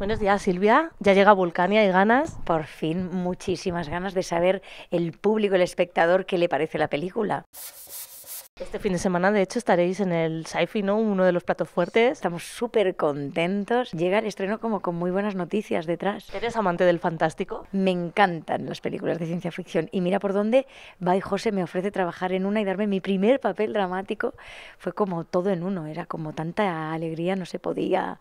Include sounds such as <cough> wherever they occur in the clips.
Buenos días, Silvia. Ya llega Vulcania y ganas. Por fin, muchísimas ganas de saber el público, el espectador, qué le parece la película. Este fin de semana, de hecho, estaréis en el Sci-Fi, ¿no? Uno de los platos fuertes. Estamos súper contentos. Llega el estreno como con muy buenas noticias detrás. ¿Eres amante del fantástico? Me encantan las películas de ciencia ficción. Y mira por dónde va y José me ofrece trabajar en una y darme mi primer papel dramático. Fue como todo en uno. Era como tanta alegría, no se podía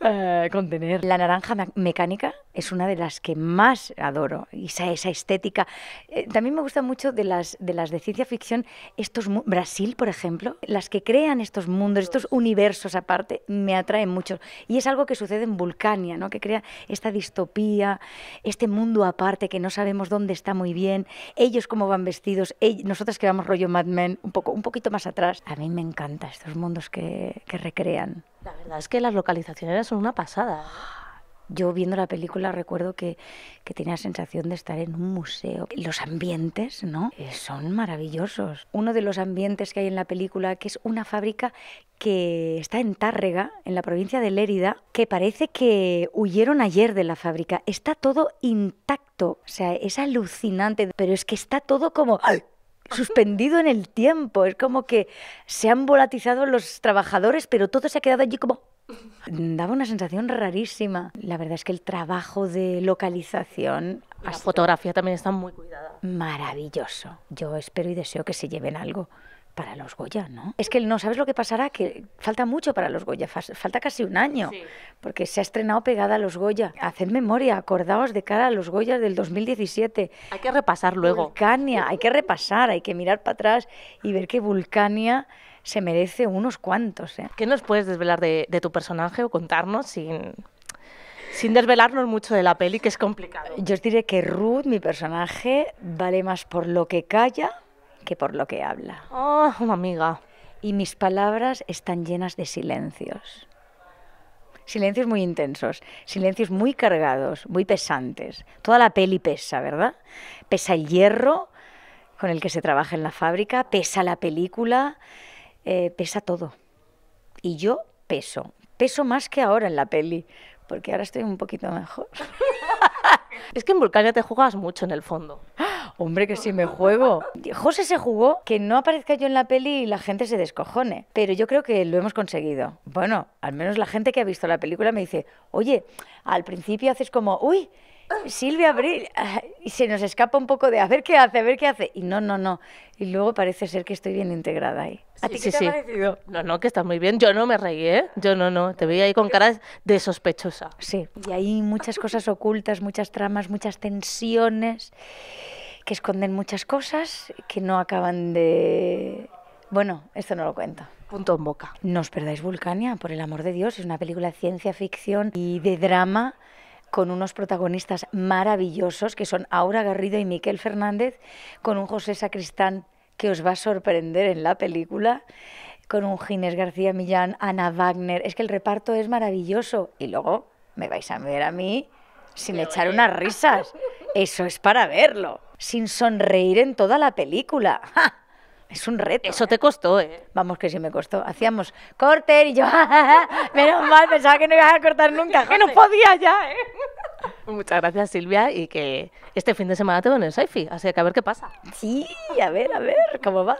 eh, contener. La naranja mecánica es una de las que más adoro. Esa, esa estética. Eh, también me gusta mucho de las, de las de ciencia ficción estos... Brasil, por ejemplo, las que crean estos mundos, estos universos aparte, me atraen mucho. Y es algo que sucede en Vulcania, ¿no? que crea esta distopía, este mundo aparte que no sabemos dónde está muy bien, ellos cómo van vestidos, nosotras que vamos rollo Mad Men, un, poco, un poquito más atrás. A mí me encantan estos mundos que, que recrean. La verdad es que las localizaciones son una pasada. Yo viendo la película recuerdo que, tenía la sensación de estar en un museo. Los ambientes, ¿no? Eh. Son maravillosos. Uno de los ambientes que hay en la película, que es una fábrica que está en Tárrega, en la provincia de Lérida, que parece que huyeron ayer de la fábrica. Está todo intacto, o sea, es alucinante, pero es que está todo como... suspendido en el tiempo, es como que se han volatizado los trabajadores, pero todo se ha quedado allí como Daba una sensación rarísima. La verdad es que el trabajo de localización las fotografías también están muy cuidada. Maravilloso. Yo espero y deseo que se lleven algo para los Goya, ¿no? Es que no sabes lo que pasará, que falta mucho para los Goya, falta casi un año, porque se ha estrenado pegada a los Goya. Haced memoria, acordaos de cara a los Goya del 2017. Hay que repasar luego. Vulcania, hay que repasar, hay que mirar para atrás y ver que Vulcania se merece unos cuantos. ¿eh? ¿Qué nos puedes desvelar de, de tu personaje o contarnos sin sin desvelarnos mucho de la peli, que es complicado. Yo os diré que Ruth, mi personaje, vale más por lo que calla que por lo que habla. Oh, una amiga. Y mis palabras están llenas de silencios. Silencios muy intensos, silencios muy cargados, muy pesantes. Toda la peli pesa, ¿verdad? Pesa el hierro con el que se trabaja en la fábrica, pesa la película, eh, pesa todo. Y yo peso, peso más que ahora en la peli, porque ahora estoy un poquito mejor. <laughs> es que en ya te jugas mucho en el fondo. <gasps> Hombre, que sí me juego. José se jugó que no aparezca yo en la peli y la gente se descojone. Pero yo creo que lo hemos conseguido. Bueno, al menos la gente que ha visto la película me dice, oye, al principio haces como, uy, Silvia Abril, y se nos escapa un poco de a ver qué hace, a ver qué hace. Y no, no, no. Y luego parece ser que estoy bien integrada ahí. ¿A ah, ti qué sí, te ha parecido? No, no, que está muy bien. Yo no me reí, ¿eh? Yo no, no. Te veía ahí con cara de sospechosa. Sí, y hay muchas cosas ocultas, muchas tramas, muchas tensiones que esconden muchas cosas que no acaban de... Bueno, esto no lo cuento. Punto en boca. No os perdáis Vulcania, por el amor de Dios. Es una película de ciencia ficción y de drama con unos protagonistas maravillosos que son Aura Garrido y Miquel Fernández, con un José Sacristán que os va a sorprender en la película, con un Ginés García Millán, Ana Wagner. Es que el reparto es maravilloso. Y luego me vais a ver a mí sin echar unas risas. Eso es para verlo. Sin sonreír en toda la película. Es un reto. Eso te ¿eh? costó, ¿eh? Vamos, que sí me costó. Hacíamos corte y yo, <laughs> menos mal, pensaba que no ibas a cortar nunca. que no podía ya, ¿eh? Muchas gracias, Silvia, y que este fin de semana te en el Saifi, así que a ver qué pasa. Sí, a ver, a ver, cómo va.